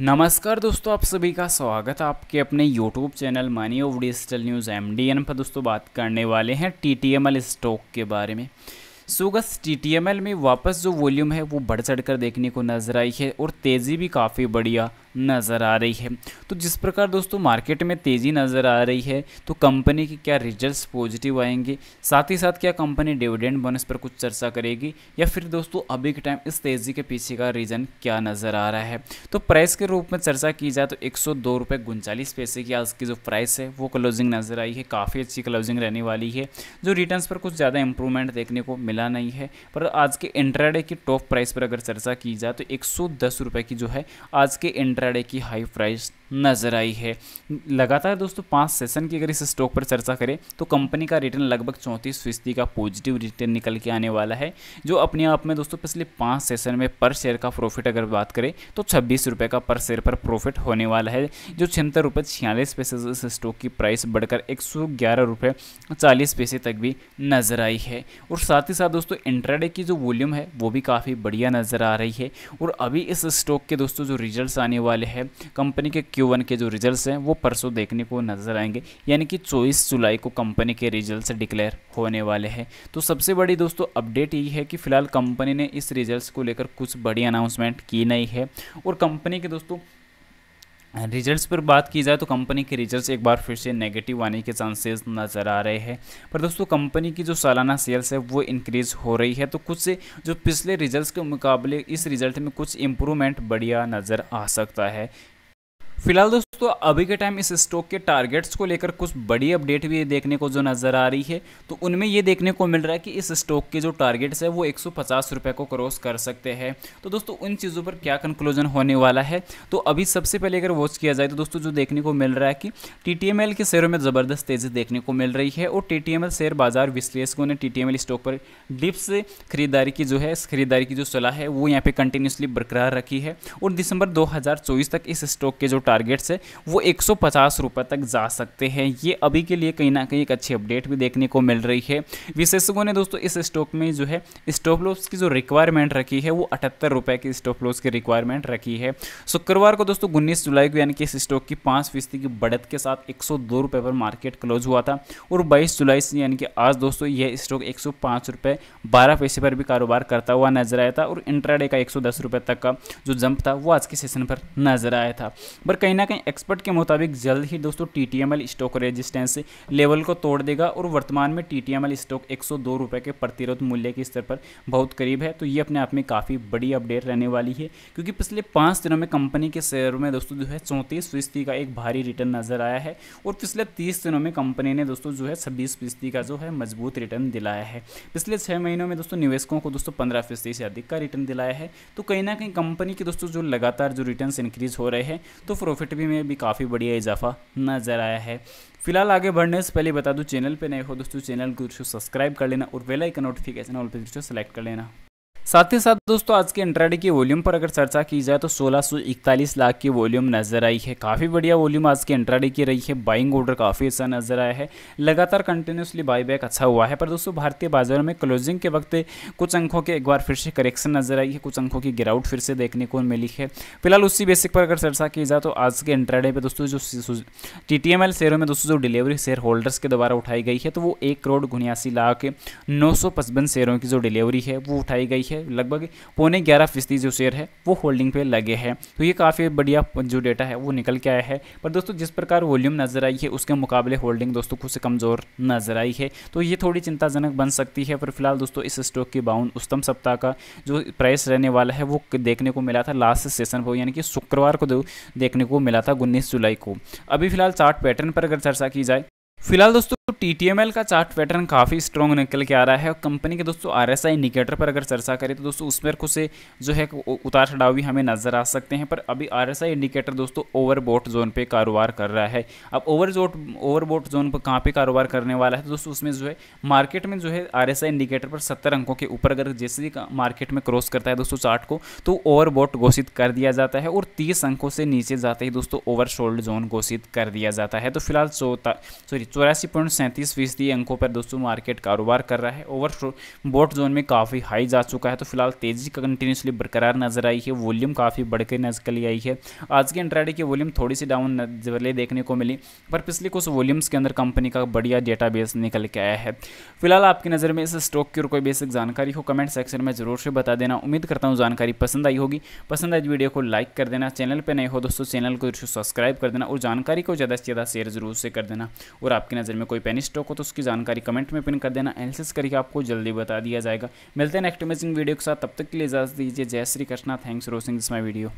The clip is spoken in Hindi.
नमस्कार दोस्तों आप सभी का स्वागत है आपके अपने YouTube channel money of digital news M पर दोस्तों बात करने वाले हैं टी स्टॉक के बारे में सोगस टी में वापस जो वॉल्यूम है वो बढ़ चढ़ कर देखने को नजर आई है और तेज़ी भी काफ़ी बढ़िया नज़र आ रही है तो जिस प्रकार दोस्तों मार्केट में तेज़ी नज़र आ रही है तो कंपनी के क्या रिजल्ट्स पॉजिटिव आएंगे साथ ही साथ क्या कंपनी डिविडेंड बोनस पर कुछ चर्चा करेगी या फिर दोस्तों अभी के टाइम इस तेज़ी के पीछे का रीज़न क्या नज़र आ रहा है तो प्राइस के रूप में चर्चा की जाए तो एक सौ पैसे की आज की जो प्राइस है वो क्लोजिंग नज़र आई है काफ़ी अच्छी क्लोजिंग रहने वाली है जो रिटर्न पर कुछ ज़्यादा इंप्रूवमेंट देखने को मिला नहीं है पर आज के इंट्राडे की टॉप प्राइस पर अगर चर्चा की जाए तो एक की जो है आज के इंट्रा सैटरडे की हाई प्राइस नज़र आई है लगातार दोस्तों पांच सेशन की अगर इस स्टॉक पर चर्चा करें तो कंपनी का रिटर्न लगभग चौंतीस फीसदी का पॉजिटिव रिटर्न निकल के आने वाला है जो अपने आप में दोस्तों पिछले पांच सेशन में पर शेयर का प्रॉफिट अगर बात करें तो छब्बीस रुपये का पर शेयर पर प्रॉफिट होने वाला है जो छिहत्तर रुपये छियालीस पैसे इस स्टॉक की प्राइस बढ़कर एक सौ ग्यारह रुपये चालीस पैसे तक भी नज़र आई है और साथ ही साथ दोस्तों इंट्राडे की जो वॉल्यूम है वो भी काफ़ी बढ़िया नज़र आ रही है और अभी इस स्टॉक के दोस्तों जो रिजल्ट आने वाले हैं कंपनी के क्यू वन के जो रिजल्ट्स हैं वो परसों देखने को नज़र आएंगे यानी कि चौबीस जुलाई को कंपनी के रिजल्ट्स डिक्लेयर होने वाले हैं तो सबसे बड़ी दोस्तों अपडेट यही है कि फिलहाल कंपनी ने इस रिजल्ट्स को लेकर कुछ बड़ी अनाउंसमेंट की नहीं है और कंपनी के दोस्तों रिजल्ट्स पर बात की जाए तो कंपनी के रिजल्ट्स एक बार फिर से नेगेटिव आने के चांसेस नज़र आ रहे हैं पर दोस्तों कंपनी की जो सालाना सेल्स है वो इंक्रीज़ हो रही है तो कुछ से जो पिछले रिजल्ट्स के मुकाबले इस रिजल्ट में कुछ इम्प्रूवमेंट बढ़िया नज़र आ सकता है फिलहाल दोस्तों अभी के टाइम इस स्टॉक के टारगेट्स को लेकर कुछ बड़ी अपडेट भी देखने को जो नज़र आ रही है तो उनमें ये देखने को मिल रहा है कि इस स्टॉक के जो टारगेट्स है वो एक सौ को क्रॉस कर सकते हैं तो दोस्तों उन चीज़ों पर क्या कंक्लूजन होने वाला है तो अभी सबसे पहले अगर वॉच किया जाए तो दोस्तों जो देखने को मिल रहा है कि टी के शेयरों में ज़बरदस्त तेज़ी देखने को मिल रही है और टी शेयर बाजार विश्लेषकों ने टी स्टॉक पर डिप्स खरीदारी की जो है खरीदारी की जो सलाह है वो यहाँ पर कंटिन्यूसली बरकरार रखी है और दिसंबर दो तक इस स्टॉक के जो टारगेट्स है वो एक सौ तक जा सकते हैं ये अभी के लिए कहीं ना कहीं एक अच्छी अपडेट भी देखने को मिल रही है विशेषज्ञों ने दोस्तों इस स्टॉक में जो है स्टॉप लॉस की जो रिक्वायरमेंट रखी है वो अठहत्तर रुपए की स्टॉप लॉस की रिक्वायरमेंट रखी है शुक्रवार को दोस्तों उन्नीस जुलाई को यानी कि इस स्टॉक की पाँच फीसदी की बढ़त के साथ एक रुपए पर मार्केट क्लोज हुआ था और बाईस जुलाई से यानी कि आज दोस्तों यह स्टॉक एक रुपए बारह पैसे पर भी कारोबार करता हुआ नजर आया था और इंट्राडे का एक सौ तक का जो जंप था वो आज के सेशन पर नजर आया था पर कहीं ना कहीं एक्सपर्ट के मुताबिक जल्द ही दोस्तों टी स्टॉक रेजिस्टेंस लेवल को तोड़ देगा और वर्तमान में टी स्टॉक एक रुपए के प्रतिरोध मूल्य के स्तर पर बहुत करीब है तो ये अपने आप में काफ़ी बड़ी अपडेट रहने वाली है क्योंकि पिछले पाँच दिनों में कंपनी के शेयर में दोस्तों जो है चौंतीस फीसदी का एक भारी रिटर्न नजर आया है और पिछले तीस दिनों में कंपनी ने दोस्तों जो है छब्बीस फीसदी का जो है मजबूत रिटर्न दिलाया है पिछले छः महीनों में दोस्तों निवेशकों को दोस्तों पंद्रह फीसदी से अधिक का रिटर्न दिलाया है तो कहीं ना कहीं कंपनी के दोस्तों जो लगातार जो रिटर्न इंक्रीज हो रहे हैं तो प्रॉफिट भी में भी काफ़ी बढ़िया इजाफा नज़र आया है फिलहाल आगे बढ़ने से पहले बता दूँ चैनल पे नए हो दोस्तों चैनल को सब्सक्राइब कर लेना और वेलाइकन नोटिफिकेशन ऑल पे दोस्तों सेलेक्ट कर लेना साथ ही साथ दोस्तों आज के इंट्राडे की वॉल्यूम पर अगर चर्चा की जाए तो 1641 लाख की वॉल्यूम नजर आई है काफ़ी बढ़िया वॉल्यूम आज के इंट्राडे की रही है बाइंग ऑर्डर काफ़ी अच्छा नजर आया है लगातार कंटिन्यूसली बाईबैक अच्छा हुआ है पर दोस्तों भारतीय बाजार में क्लोजिंग के वक्त कुछ अंकों के एक बार फिर से करेक्शन नजर आई है कुछ अंकों की गिरावट फिर से देखने को मिली है फिलहाल उसी बेसिक पर अगर चर्चा की जाए तो आज के इंट्राडे पर दोस्तों जो टी शेयरों में दोस्तों जो डिलीवरी शेयर होल्डर्स के द्वारा उठाई गई है तो वो एक करोड़ उन्यासी लाख नौ शेयरों की जो डिलीवरी है वो उठाई गई है है लगभग पौने ग्यारह फीसदी जो शेयर है वो होल्डिंग पे लगे हैं तो ये काफ़ी बढ़िया जो डेटा है वो निकल के आया है पर दोस्तों जिस प्रकार वॉल्यूम नज़र आई है उसके मुकाबले होल्डिंग दोस्तों कुछ कमज़ोर नज़र आई है तो ये थोड़ी चिंताजनक बन सकती है पर फिलहाल दोस्तों इस स्टॉक की बाउंड उत्तम सप्ताह का जो प्राइस रहने वाला है वो देखने को मिला था लास्ट सेशन पर यानी कि शुक्रवार को देखने को मिला था उन्नीस जुलाई को अभी फिलहाल चार्ट पैटर्न पर अगर चर्चा की जाए फिलहाल दोस्तों तो टी टी एम एल का चार्ट पैटर्न काफ़ी स्ट्रॉन्ग निकल के आ रहा है और कंपनी के दोस्तों आर एस आई इंडिकेटर पर अगर चर्चा करें तो दोस्तों उसमें कुछ जो है उतार चढ़ाव भी हमें नज़र आ सकते हैं पर अभी आर एस आई इंडिकेटर दोस्तों ओवरबोट जोन पे कारोबार कर रहा है अब ओवर जोट ओवरबोट जोन पर कहाँ पे कारोबार करने वाला है तो दोस्तों उसमें जो है मार्केट में जो है आर एस आई इंडिकेटर पर सत्तर अंकों के ऊपर अगर जैसे ही मार्केट में क्रॉस करता है दोस्तों चार्ट को तो ओवरबोट घोषित कर दिया जाता है और तीस अंकों से नीचे जाते ही दोस्तों ओवर जोन घोषित कर दिया जाता है तो फिलहाल चौथा सॉरी चौरासी पॉइंट सैंतीस फीसदी अंकों पर दोस्तों मार्केट कारोबार कर रहा है ओवर बोट जोन में काफ़ी हाई जा चुका है तो फिलहाल तेज़ी का कंटिन्यूसली बरकरार नजर आई है वॉल्यूम काफ़ी बढ़कर नजर नजर आई है आज के इंट्राडे की वॉल्यूम थोड़ी सी डाउन नजर देखने को मिली पर पिछले कुछ वॉल्यूम्स के अंदर कंपनी का बढ़िया डेटा निकल के आया है फिलहाल आपकी नज़र में इस स्टॉक की और कोई बेसिक जानकारी हो कमेंट सेक्शन में ज़रूर से बता देना उम्मीद करता हूँ जानकारी पसंद आई होगी पसंद आई वीडियो को लाइक कर देना चैनल पर नए हो दोस्तों चैनल को सब्सक्राइब कर देना और जानकारी को ज़्यादा से ज़्यादा शेयर जरूर से कर देना और आपकी नज़र में कोई पेन स्टॉक हो तो उसकी जानकारी कमेंट में पिन कर देना एनालिसिस करके आपको जल्दी बता दिया जाएगा मिलते हैं नेक्स्ट अमेजिंग वीडियो के साथ तब तक के लिए इजाजत दीजिए जय श्री कृष्णा थैंक्स रोसिंग दिस माई वीडियो